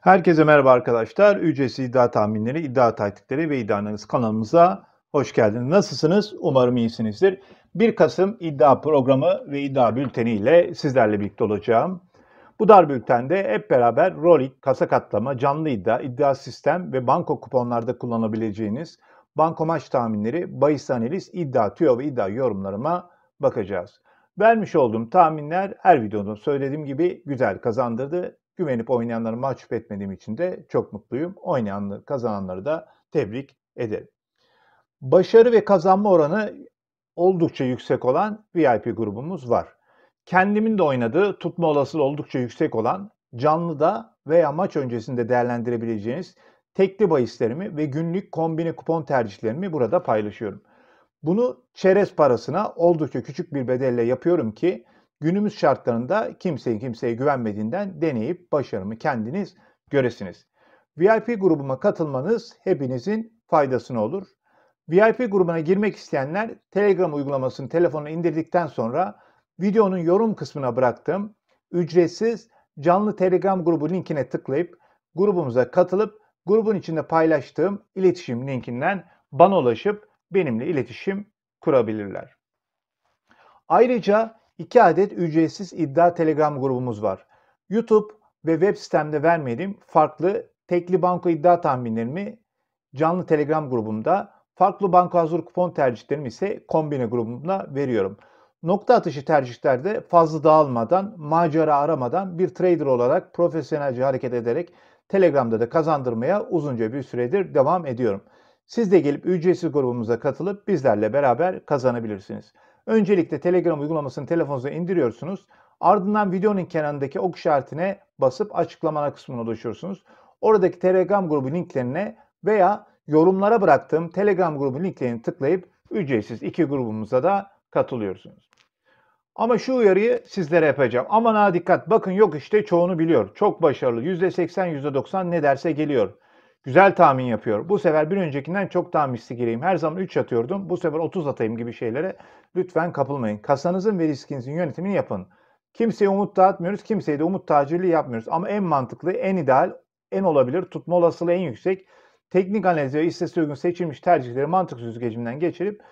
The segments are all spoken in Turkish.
Herkese merhaba arkadaşlar. Ücretsiz iddia tahminleri, iddia taktikleri ve iddia analiz kanalımıza hoş geldiniz. Nasılsınız? Umarım iyisinizdir. 1 Kasım iddia programı ve iddia bülteni ile sizlerle birlikte olacağım. Bu dar bültende hep beraber rolik, kasa katlama, canlı iddia, iddia sistem ve banko kuponlarda kullanabileceğiniz banko maç tahminleri, bahis analiz, iddia tüyo ve iddia yorumlarıma bakacağız. Vermiş olduğum tahminler her videoda söylediğim gibi güzel kazandırdı güvenip oynayanları mahcup etmediğim için de çok mutluyum. Oynayanları, kazananları da tebrik ederim. Başarı ve kazanma oranı oldukça yüksek olan VIP grubumuz var. Kendimin de oynadığı tutma olasılığı oldukça yüksek olan canlı da veya maç öncesinde değerlendirebileceğiniz tekli bahislerimi ve günlük kombine kupon tercihlerimi burada paylaşıyorum. Bunu çerez parasına oldukça küçük bir bedelle yapıyorum ki Günümüz şartlarında kimseye kimseye güvenmediğinden deneyip başarımı kendiniz göresiniz. VIP grubuma katılmanız hepinizin faydasına olur. VIP grubuna girmek isteyenler Telegram uygulamasını telefonuna indirdikten sonra videonun yorum kısmına bıraktığım ücretsiz canlı Telegram grubu linkine tıklayıp grubumuza katılıp grubun içinde paylaştığım iletişim linkinden bana ulaşıp benimle iletişim kurabilirler. Ayrıca 2 adet ücretsiz iddia Telegram grubumuz var. YouTube ve web sitemde vermediğim farklı tekli banko iddia tahminlerimi canlı Telegram grubumda, farklı banko hazır kupon tercihlerimi ise kombine grubumda veriyorum. Nokta atışı tercihlerde fazla dağılmadan, macera aramadan bir trader olarak profesyonelce hareket ederek Telegram'da da kazandırmaya uzunca bir süredir devam ediyorum. Siz de gelip ücretsiz grubumuza katılıp bizlerle beraber kazanabilirsiniz. Öncelikle Telegram uygulamasını telefonunuza indiriyorsunuz. Ardından videonun kenarındaki ok işaretine basıp açıklamana kısmına ulaşıyorsunuz. Oradaki Telegram grubu linklerine veya yorumlara bıraktığım Telegram grubu linklerini tıklayıp ücretsiz iki grubumuza da katılıyorsunuz. Ama şu uyarıyı sizlere yapacağım. Aman ha dikkat bakın yok işte çoğunu biliyor. Çok başarılı %80 %90 ne derse geliyor. Güzel tahmin yapıyor. Bu sefer bir öncekinden çok daha misli Her zaman 3 atıyordum. Bu sefer 30 atayım gibi şeylere lütfen kapılmayın. Kasanızın ve riskinizin yönetimini yapın. Kimseye umut dağıtmıyoruz. Kimseye de umut tacirliği yapmıyoruz. Ama en mantıklı, en ideal, en olabilir, tutma olasılığı en yüksek. Teknik analiz ve istatistiğe uygun seçilmiş tercihleri mantık süzgecinden geçirip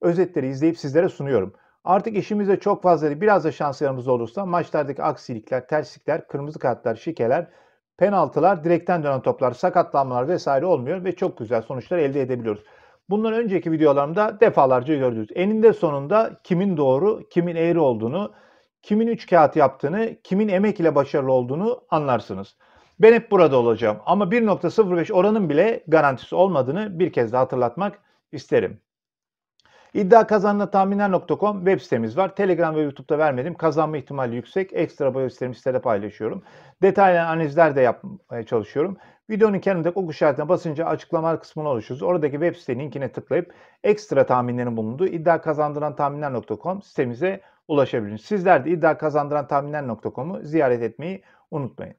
özetleri izleyip sizlere sunuyorum. Artık işimizde çok fazla değil, biraz da şanslarımız olursa maçlardaki aksilikler, terslikler, kırmızı kartlar, şikeler penaltılar, direkten dönen toplar, sakatlanmalar vesaire olmuyor ve çok güzel sonuçlar elde edebiliyoruz. Bundan önceki videolarımda defalarca gördünüz. Eninde sonunda kimin doğru, kimin eğri olduğunu, kimin üç kağıt yaptığını, kimin emek ile başarılı olduğunu anlarsınız. Ben hep burada olacağım ama 1.05 oranın bile garantisi olmadığını bir kez daha hatırlatmak isterim. İddia kazanına tahminler.com web sitemiz var. Telegram ve YouTube'da vermedim. Kazanma ihtimali yüksek. Ekstra bayo sitemi sitede paylaşıyorum. Detaylı analizler de yapmaya çalışıyorum. Videonun kenarındaki ok işaretine basınca açıklamalar kısmına oluşuruz. Oradaki web sitenin linkine tıklayıp ekstra tahminlerin bulunduğu iddia kazandıran tahminler.com sitemize ulaşabilirsiniz. Sizler de iddia kazandıran tahminler.com'u ziyaret etmeyi unutmayın.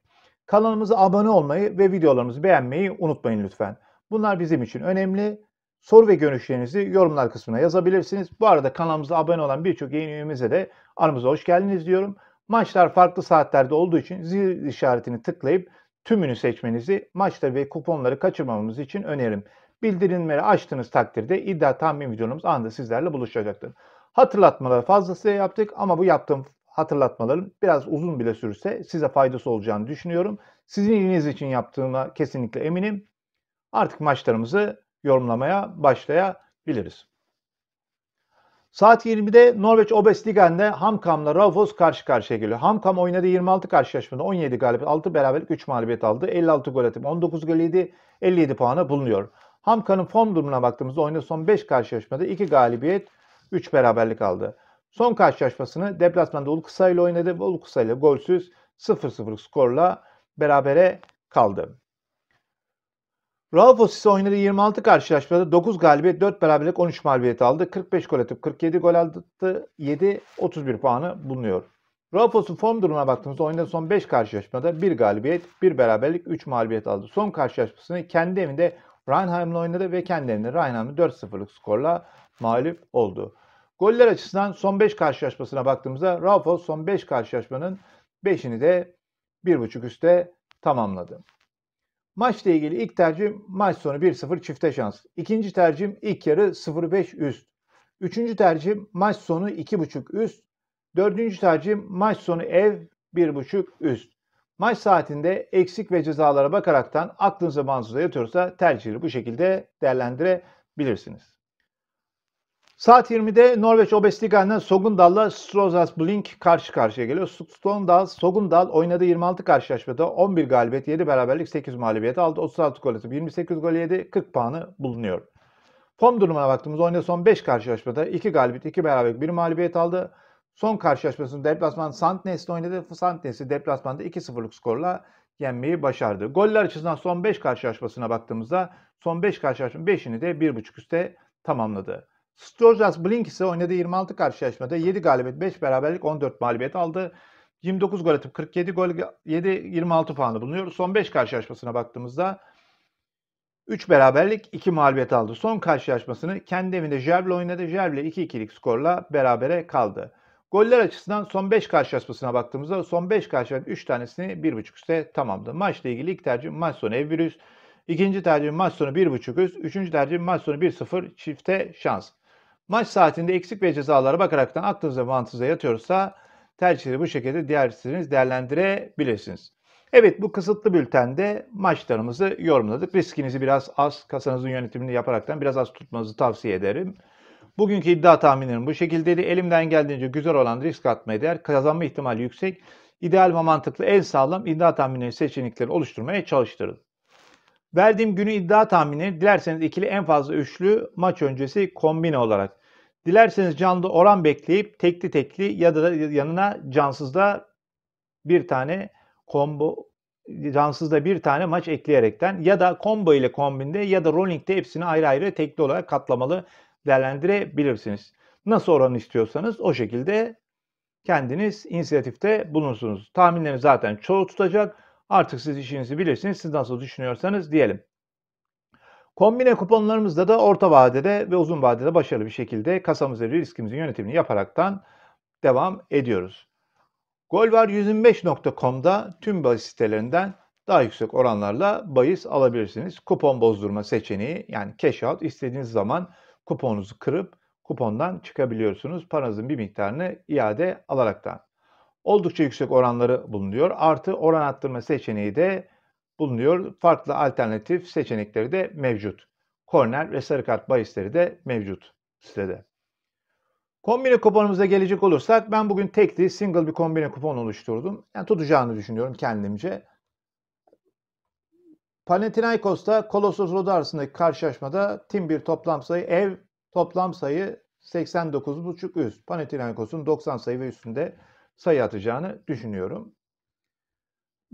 Kanalımıza abone olmayı ve videolarımızı beğenmeyi unutmayın lütfen. Bunlar bizim için önemli Soru ve görüşlerinizi yorumlar kısmına yazabilirsiniz. Bu arada kanalımıza abone olan birçok yeni üyemize de aramıza hoş geldiniz diyorum. Maçlar farklı saatlerde olduğu için zil işaretini tıklayıp tümünü seçmenizi maçları ve kuponları kaçırmamamız için öneririm. Bildirimleri açtığınız takdirde iddia tahmin videolarımız anında sizlerle buluşacaktır. Hatırlatmaları fazlasıyla yaptık ama bu yaptığım hatırlatmaların biraz uzun bile sürse size faydası olacağını düşünüyorum. Sizin ilginiz için yaptığıma kesinlikle eminim. Artık maçlarımızı yorumlamaya başlayabiliriz. Saat 20'de Norveç Ligen'de Hamkam'la Raufoss karşı karşıya geliyor. Hamkam oynadı 26 karşılaşmada 17 galibiyet, 6 beraberlik, 3 mağlubiyet aldı. 56 gol atıp 19 gol yedi, 57 puana bulunuyor. Hamkam'ın form durumuna baktığımızda oynadığı son 5 karşılaşmada 2 galibiyet, 3 beraberlik aldı. Son karşılaşmasını deplasmanda Ulkusa ile oynadı ve Ulkusa ile golsüz 0-0 skorla berabere kaldı. Raufo ise oynadığı 26 karşılaşmada 9 galibiyet, 4 beraberlik, 13 mağlubiyet aldı. 45 gol atıp 47 gol attı. 7 31 puanı bulunuyor. Raufos'un form durumuna baktığımızda oynadığı son 5 karşılaşmada 1 galibiyet, 1 beraberlik, 3 mağlubiyet aldı. Son karşılaşmasını kendi evinde Rheinheim'le oynadı ve kendi evinde Rheinheim'i 4-0'lık skorla mağlup oldu. Goller açısından son 5 karşılaşmasına baktığımızda Raufos son 5 karşılaşmanın 5'ini de 1.5 üstte tamamladı. Maçla ilgili ilk tercihim maç sonu 1-0 çifte şans. İkinci tercihim ilk yarı 0-5 üst. Üçüncü tercihim maç sonu 2.5 üst. Dördüncü tercihim maç sonu ev 1.5 üst. Maç saatinde eksik ve cezalara bakaraktan aklınıza manzuza yatıyorsa tercihleri bu şekilde değerlendirebilirsiniz. Saat 20'de Norveç Obestigen'den Sogundal'la Strozas Blink karşı karşıya geliyor. Stondal, Sogundal oynadığı 26 karşılaşmada 11 galibiyet, 7 beraberlik, 8 mağlubiyet aldı. 36 gol atıp 28 gol yedi, 40 puanı bulunuyor. Form durumuna baktığımızda oynadığı son 5 karşılaşmada 2 galibiyet, 2 beraberlik, 1 mağlubiyet aldı. Son karşılaşmasını deplasman Santnes'le oynadı. Santnes'i deplasmanda 2-0'lık skorla yenmeyi başardı. Goller açısından son 5 karşılaşmasına baktığımızda son 5 karşılaşmanın 5'ini de 1.5 üstte tamamladı. Stojas Blink ise oynadığı 26 karşılaşmada 7 galibiyet, 5 beraberlik, 14 mağlubiyet aldı. 29 gol atıp 47 gol 7 26 puanı bulunuyor. Son 5 karşılaşmasına baktığımızda 3 beraberlik 2 mağlubiyet aldı. Son karşılaşmasını kendi evinde Jerv'le oynadı. Jerv'le 2-2'lik skorla berabere kaldı. Goller açısından son 5 karşılaşmasına baktığımızda son 5 karşılaşmanın 3 tanesini 1.5 üstte tamamladı. Maçla ilgili ilk tercih maç sonu ev virüs. İkinci tercih maç sonu 1.5 üst. Üçüncü tercih maç sonu 1-0 çifte şans. Maç saatinde eksik ve cezalara bakaraktan aklınıza mantığınıza yatıyorsa tercihleri bu şekilde değerlendirirsiniz değerlendirebilirsiniz. Evet bu kısıtlı bültende maçlarımızı yorumladık. Riskinizi biraz az, kasanızın yönetimini yaparaktan biraz az tutmanızı tavsiye ederim. Bugünkü iddia tahminlerim bu şekildeydi. Elimden geldiğince güzel olan risk atmaya değer, kazanma ihtimali yüksek, ideal ve mantıklı en sağlam iddia tahminleri seçenekleri oluşturmaya çalıştırın. Verdiğim günü iddia tahmini dilerseniz ikili en fazla üçlü maç öncesi kombine olarak Dilerseniz canlı oran bekleyip tekli tekli ya da yanına cansız da bir tane combo cansız da bir tane maç ekleyerekten ya da combo ile kombinde ya da rolling'de hepsini ayrı ayrı tekli olarak katlamalı değerlendirebilirsiniz. Nasıl oran istiyorsanız o şekilde kendiniz inisiyatifte bulunsunuz. Tahminleriniz zaten çoğu tutacak. Artık siz işinizi bilirsiniz. Siz nasıl düşünüyorsanız diyelim. Kombine kuponlarımızda da orta vadede ve uzun vadede başarılı bir şekilde kasamızda riskimizin yönetimini yaparaktan devam ediyoruz. Golvar125.com'da tüm bahis sitelerinden daha yüksek oranlarla bahis alabilirsiniz. Kupon bozdurma seçeneği yani cash out istediğiniz zaman kuponunuzu kırıp kupondan çıkabiliyorsunuz. Paranızın bir miktarını iade alaraktan. Oldukça yüksek oranları bulunuyor. Artı oran arttırma seçeneği de bulunuyor. Farklı alternatif seçenekleri de mevcut. Korner ve sarı kart bahisleri de mevcut sitede. Kombine kuponumuza gelecek olursak ben bugün tek değil single bir kombine kupon oluşturdum. Yani tutacağını düşünüyorum kendimce. Panathinaikos'ta Kolosos Roda arasındaki karşılaşmada tim bir toplam sayı ev toplam sayı 89.5 üst. Panathinaikos'un 90 sayı ve üstünde sayı atacağını düşünüyorum.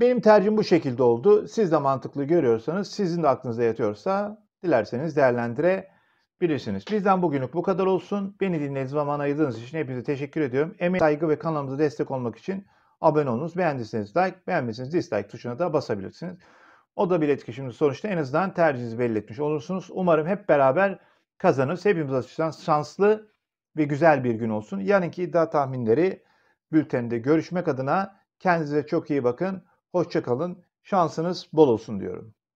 Benim tercihim bu şekilde oldu. Siz de mantıklı görüyorsanız, sizin de aklınıza yatıyorsa dilerseniz değerlendirebilirsiniz. Bizden bugünlük bu kadar olsun. Beni dinlediğiniz zaman ayırdığınız için hepinize teşekkür ediyorum. Emek, saygı ve kanalımıza destek olmak için abone olunuz. Beğendiyseniz like, beğenmediyseniz dislike tuşuna da basabilirsiniz. O da bir etkileşimli sonuçta en azından tercihinizi belli etmiş olursunuz. Umarım hep beraber kazanırız. Hepimiz açısından şanslı ve güzel bir gün olsun. Yarınki iddia tahminleri bülteninde görüşmek adına kendinize çok iyi bakın. Hoşçakalın. Şansınız bol olsun diyorum.